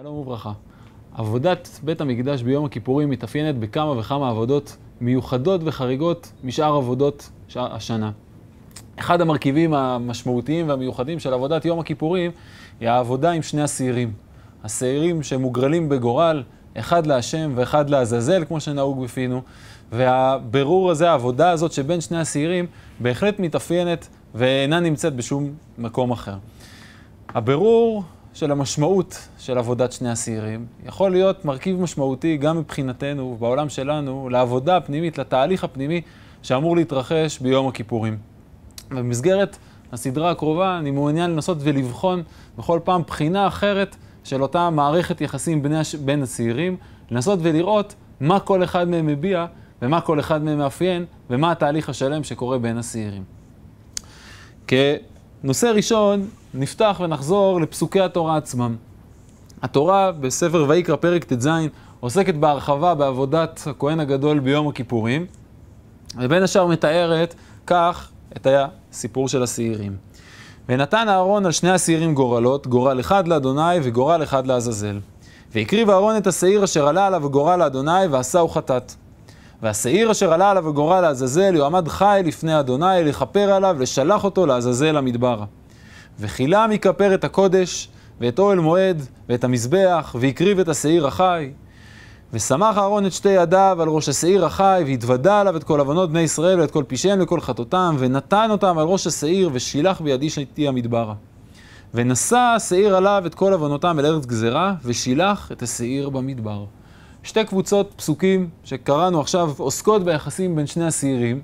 שלום וברכה. עבודת בית המקדש ביום הכיפורים מתאפיינת בכמה וכמה עבודות מיוחדות וחריגות משאר עבודות השנה. אחד המרכיבים המשמעותיים והמיוחדים של עבודת יום הכיפורים היא העבודה עם שני השעירים. השעירים שמוגרלים בגורל, אחד להשם ואחד לעזאזל, כמו שנהוג בפינו, והבירור הזה, העבודה הזאת שבין שני השעירים, בהחלט מתאפיינת ואינה נמצאת בשום מקום אחר. הבירור של המשמעות של עבודת שני השעירים יכול להיות מרכיב משמעותי גם מבחינתנו, בעולם שלנו, לעבודה הפנימית, לתהליך הפנימי שאמור להתרחש ביום הכיפורים. במסגרת הסדרה הקרובה אני מעוניין לנסות ולבחון בכל פעם בחינה אחרת של אותה מערכת יחסים בין, הש... בין השעירים, לנסות ולראות מה כל אחד מהם מביע ומה כל אחד מהם מאפיין ומה התהליך השלם שקורה בין השעירים. כנושא ראשון, נפתח ונחזור לפסוקי התורה עצמם. התורה בספר ויקרא פרק ט"ז עוסקת בהרחבה בעבודת הכהן הגדול ביום הכיפורים, ובין השאר מתארת כך את הסיפור של השעירים. ונתן אהרון על שני השעירים גורלות, גורל אחד לאדוני וגורל אחד לעזאזל. והקריב אהרון את השעיר אשר עלה עליו הגורל לאדוני ועשה הוא חטאת. והשעיר אשר עלה עליו הגורל לעזאזל יועמד חי לפני אדוני לכפר עליו לשלח אותו לעזאזל המדבר. וכילה את הקודש, ואת אוהל מועד, ואת המזבח, והקריב את השעיר החי. ושמח אהרון את שתי ידיו על ראש השעיר החי, והתוודה עליו את כל עוונות בני ישראל, ואת כל פשעיהם וכל חטאותם, ונתן אותם על ראש השעיר, ושילח בידי שתי המדברה. ונשא השעיר עליו את כל עוונותם אל ארץ גזרה, ושילח את השעיר במדבר. שתי קבוצות פסוקים שקראנו עכשיו עוסקות ביחסים בין שני השעירים,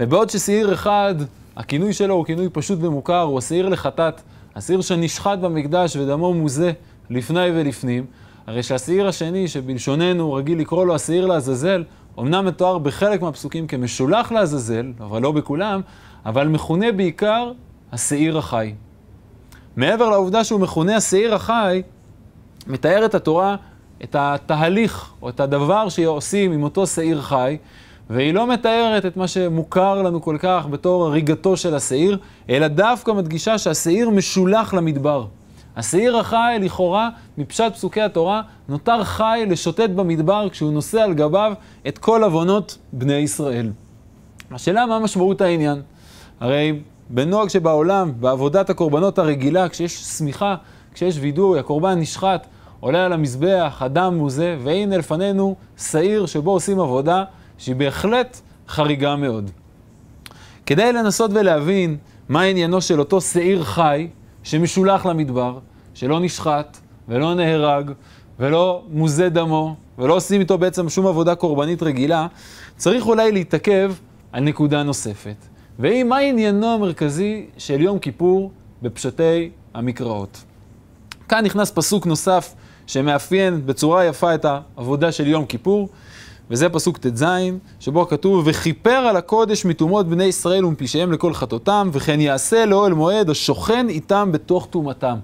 ובעוד ששעיר אחד הכינוי שלו הוא כינוי פשוט ומוכר, הוא השעיר לחטאת, השעיר שנשחט במקדש ודמו מוזה לפני ולפנים. הרי שהשעיר השני, שבלשוננו רגיל לקרוא לו השעיר לעזאזל, אמנם מתואר בחלק מהפסוקים כמשולח לעזאזל, אבל לא בכולם, אבל מכונה בעיקר השעיר החי. מעבר לעובדה שהוא מכונה השעיר החי, מתארת התורה את התהליך, או את הדבר שעושים עם אותו שעיר חי, והיא לא מתארת את מה שמוכר לנו כל כך בתור הריגתו של השעיר, אלא דווקא מדגישה שהשעיר משולח למדבר. השעיר החי, לכאורה, מפשט פסוקי התורה, נותר חי לשוטט במדבר כשהוא נושא על גביו את כל עוונות בני ישראל. השאלה מה משמעות העניין? הרי בנוהג שבעולם, בעבודת הקורבנות הרגילה, כשיש שמיכה, כשיש וידוי, הקורבן נשחט, עולה על המזבח, הדם הוא זה, והנה לפנינו שעיר שבו עושים עבודה. שהיא בהחלט חריגה מאוד. כדי לנסות ולהבין מה עניינו של אותו שעיר חי שמשולח למדבר, שלא נשחט ולא נהרג ולא מוזה דמו ולא עושים איתו בעצם שום עבודה קורבנית רגילה, צריך אולי להתעכב על נקודה נוספת. והיא מה עניינו המרכזי של יום כיפור בפשטי המקראות. כאן נכנס פסוק נוסף שמאפיין בצורה יפה את העבודה של יום כיפור, וזה פסוק ט"ז, שבו כתוב, וכיפר על הקודש מטומאות בני ישראל ומפשעיהם לכל חטאותם, וכן יעשה לאוהל מועד השוכן איתם בתוך טומאתם.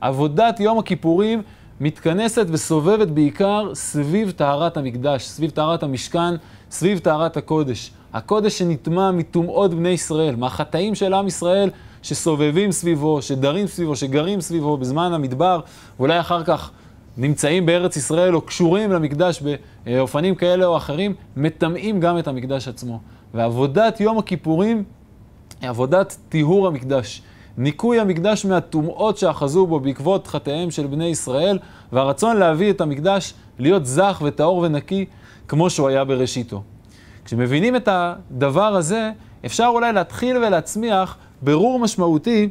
עבודת יום הכיפורים מתכנסת וסובבת בעיקר סביב טהרת המקדש, סביב טהרת המשכן, סביב טהרת הקודש. הקודש שנטמע מטומאות בני ישראל, מהחטאים של עם ישראל שסובבים סביבו, שדרים סביבו, שגרים סביבו בזמן המדבר, ואולי אחר כך נמצאים בארץ ישראל או קשורים למקדש באופנים כאלה או אחרים, מטמאים גם את המקדש עצמו. ועבודת יום הכיפורים היא עבודת טיהור המקדש. ניקוי המקדש מהטומאות שאחזו בו בעקבות חטאיהם של בני ישראל, והרצון להביא את המקדש להיות זך וטהור ונקי כמו שהוא היה בראשיתו. כשמבינים את הדבר הזה, אפשר אולי להתחיל ולהצמיח ברור משמעותי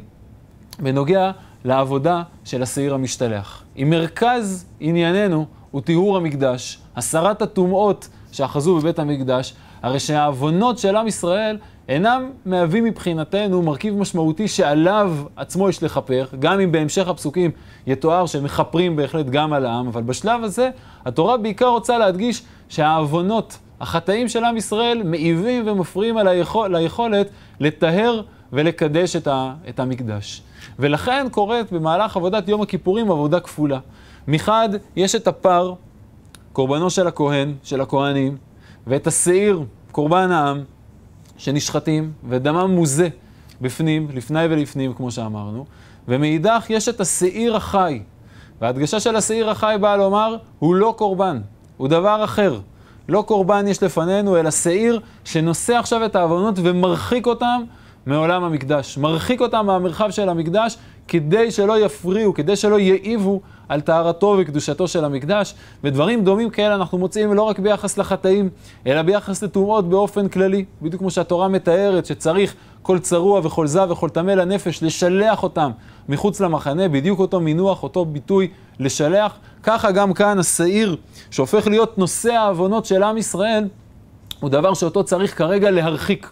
בנוגע לעבודה של השעיר המשתלח. אם מרכז ענייננו הוא טיהור המקדש, הסרת הטומאות שאחזו בבית המקדש, הרי שהעוונות של עם ישראל אינם מהווים מבחינתנו מרכיב משמעותי שעליו עצמו יש לכפר, גם אם בהמשך הפסוקים יתואר שמכפרים בהחלט גם על העם, אבל בשלב הזה התורה בעיקר רוצה להדגיש שהעוונות, החטאים של עם ישראל, מעיבים ומפריעים על היכול, ליכולת לטהר ולקדש את, ה, את המקדש. ולכן קורית במהלך עבודת יום הכיפורים עבודה כפולה. מחד יש את הפר, קורבנו של הכהן, של הכהנים, ואת השעיר, קורבן העם, שנשחטים, ודמם מוזה בפנים, לפני ולפנים, כמו שאמרנו. ומאידך יש את השעיר החי. וההדגשה של השעיר החי באה לומר, הוא לא קורבן, הוא דבר אחר. לא קורבן יש לפנינו, אלא שעיר שנושא עכשיו את העוונות ומרחיק אותם מעולם המקדש, מרחיק אותם מהמרחב של המקדש, כדי שלא יפריעו, כדי שלא יעיבו על טהרתו וקדושתו של המקדש. ודברים דומים כאלה אנחנו מוצאים לא רק ביחס לחטאים, אלא ביחס לטומאות באופן כללי. בדיוק כמו שהתורה מתארת שצריך כל צרוע וכל זב וכל טמא לנפש, לשלח אותם מחוץ למחנה, בדיוק אותו מינוח, אותו ביטוי לשלח. ככה גם כאן השעיר שהופך להיות נושא העוונות של עם ישראל, הוא דבר שאותו צריך כרגע להרחיק.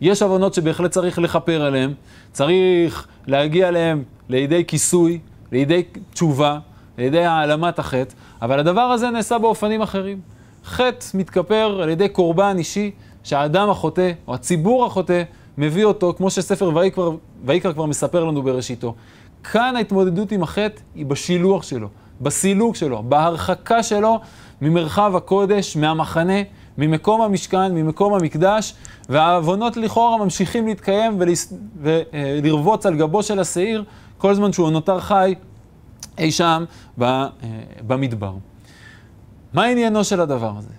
יש עוונות שבהחלט צריך לכפר עליהן, צריך להגיע אליהם לידי כיסוי, לידי תשובה, לידי העלמת החטא, אבל הדבר הזה נעשה באופנים אחרים. חטא מתכפר על ידי קורבן אישי שהאדם החוטא, או הציבור החוטא, מביא אותו, כמו שספר ויקרא כבר מספר לנו בראשיתו. כאן ההתמודדות עם החטא היא בשילוח שלו, בסילוק שלו, בהרחקה שלו ממרחב הקודש, מהמחנה, ממקום המשכן, ממקום המקדש, והעוונות לכאורה ממשיכים להתקיים ולרבוץ על גבו של השעיר כל זמן שהוא נותר חי אי שם אה, במדבר. מה עניינו של הדבר הזה?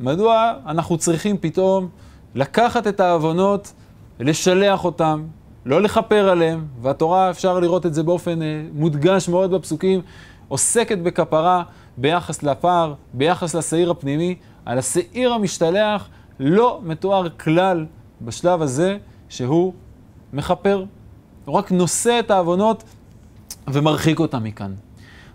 מדוע אנחנו צריכים פתאום לקחת את העוונות, לשלח אותם, לא לכפר עליהם, והתורה, אפשר לראות את זה באופן אה, מודגש מאוד בפסוקים, עוסקת בכפרה ביחס לפער, ביחס לשעיר הפנימי, על השעיר המשתלח לא מתואר כלל בשלב הזה שהוא מכפר. הוא רק נושא את העוונות ומרחיק אותם מכאן.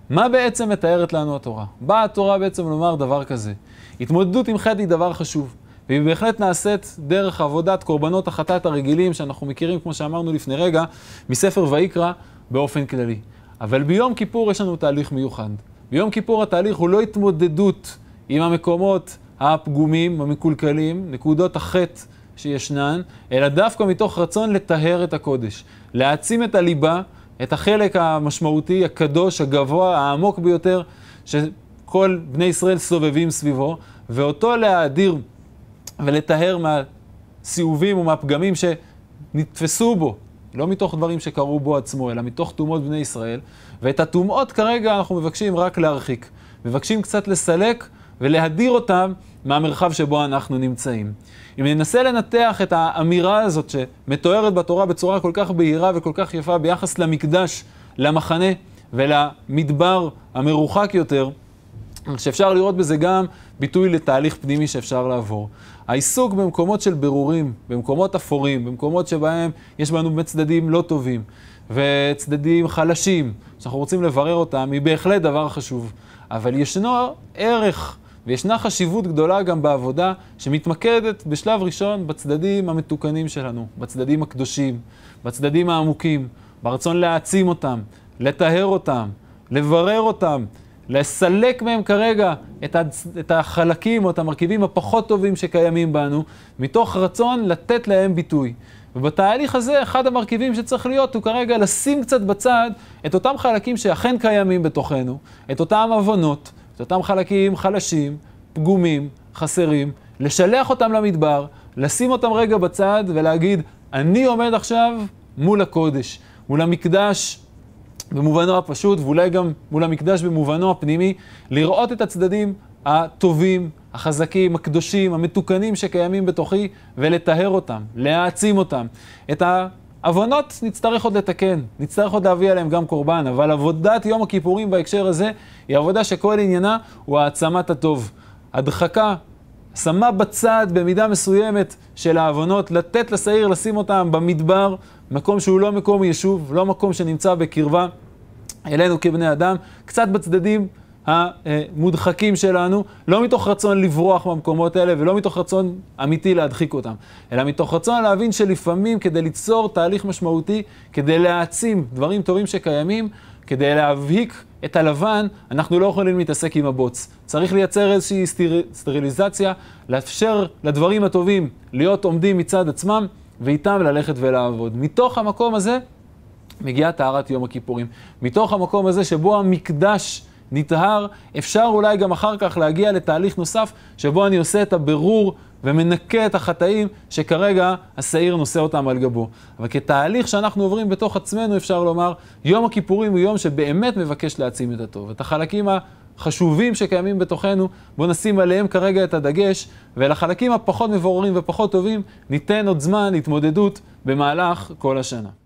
מה בעצם מתארת לנו התורה? באה התורה בעצם לומר דבר כזה. התמודדות עם חטא היא דבר חשוב, והיא בהחלט נעשית דרך עבודת קורבנות החטאת הרגילים שאנחנו מכירים, כמו שאמרנו לפני רגע, מספר ויקרא באופן כללי. אבל ביום כיפור יש לנו תהליך מיוחד. ביום כיפור התהליך הוא לא התמודדות עם המקומות הפגומים, המקולקלים, נקודות החטא שישנן, אלא דווקא מתוך רצון לטהר את הקודש, להעצים את הליבה, את החלק המשמעותי, הקדוש, הגבוה, העמוק ביותר, שכל בני ישראל סובבים סביבו, ואותו להאדיר ולטהר מהסיאובים ומהפגמים שנתפסו בו, לא מתוך דברים שקרו בו עצמו, אלא מתוך טומאות בני ישראל. ואת הטומאות כרגע אנחנו מבקשים רק להרחיק. מבקשים קצת לסלק ולהדיר אותם מהמרחב שבו אנחנו נמצאים. אם ננסה לנתח את האמירה הזאת שמתוארת בתורה בצורה כל כך בהירה וכל כך יפה ביחס למקדש, למחנה ולמדבר המרוחק יותר, שאפשר לראות בזה גם ביטוי לתהליך פנימי שאפשר לעבור. העיסוק במקומות של ברורים, במקומות אפורים, במקומות שבהם יש בנו באמת צדדים לא טובים וצדדים חלשים, שאנחנו רוצים לברר אותם, היא בהחלט דבר חשוב. אבל ישנו ערך וישנה חשיבות גדולה גם בעבודה שמתמקדת בשלב ראשון בצדדים המתוקנים שלנו, בצדדים הקדושים, בצדדים העמוקים, ברצון להעצים אותם, לטהר אותם, לברר אותם, לסלק מהם כרגע את, הצ... את החלקים או את המרכיבים הפחות טובים שקיימים בנו, מתוך רצון לתת להם ביטוי. ובתהליך הזה, אחד המרכיבים שצריך להיות הוא כרגע לשים קצת בצד את אותם חלקים שאכן קיימים בתוכנו, את אותם עוונות, את אותם חלקים חלשים, פגומים, חסרים, לשלח אותם למדבר, לשים אותם רגע בצד ולהגיד, אני עומד עכשיו מול הקודש, מול המקדש במובנו הפשוט, ואולי גם מול המקדש במובנו הפנימי, לראות את הצדדים הטובים, החזקים, הקדושים, המתוקנים שקיימים בתוכי, ולטהר אותם, להעצים אותם. את ה... עוונות נצטרך עוד לתקן, נצטרך עוד להביא עליהם גם קורבן, אבל עבודת יום הכיפורים בהקשר הזה היא עבודה שכל עניינה הוא העצמת הטוב. הדחקה שמה בצד במידה מסוימת של העוונות, לתת לשעיר לשים אותם במדבר, מקום שהוא לא מקום יישוב, לא מקום שנמצא בקרבה אלינו כבני אדם, קצת בצדדים, המודחקים שלנו, לא מתוך רצון לברוח מהמקומות האלה ולא מתוך רצון אמיתי להדחיק אותם, אלא מתוך רצון להבין שלפעמים כדי ליצור תהליך משמעותי, כדי להעצים דברים טובים שקיימים, כדי להבהיק את הלבן, אנחנו לא יכולים להתעסק עם הבוץ. צריך לייצר איזושהי סטיר... סטריליזציה, לאפשר לדברים הטובים להיות עומדים מצד עצמם, ואיתם ללכת ולעבוד. מתוך המקום הזה מגיעה טהרת יום הכיפורים. מתוך המקום הזה שבו המקדש... נטהר, אפשר אולי גם אחר כך להגיע לתהליך נוסף, שבו אני עושה את הבירור ומנקה את החטאים שכרגע השעיר נושא אותם על גבו. אבל כתהליך שאנחנו עוברים בתוך עצמנו, אפשר לומר, יום הכיפורים הוא יום שבאמת מבקש להעצים את הטוב. את החלקים ה... חשובים שקיימים בתוכנו, בואו נשים עליהם כרגע את הדגש, ולחלקים הפחות מבוררים ופחות טובים ניתן עוד זמן התמודדות במהלך כל השנה.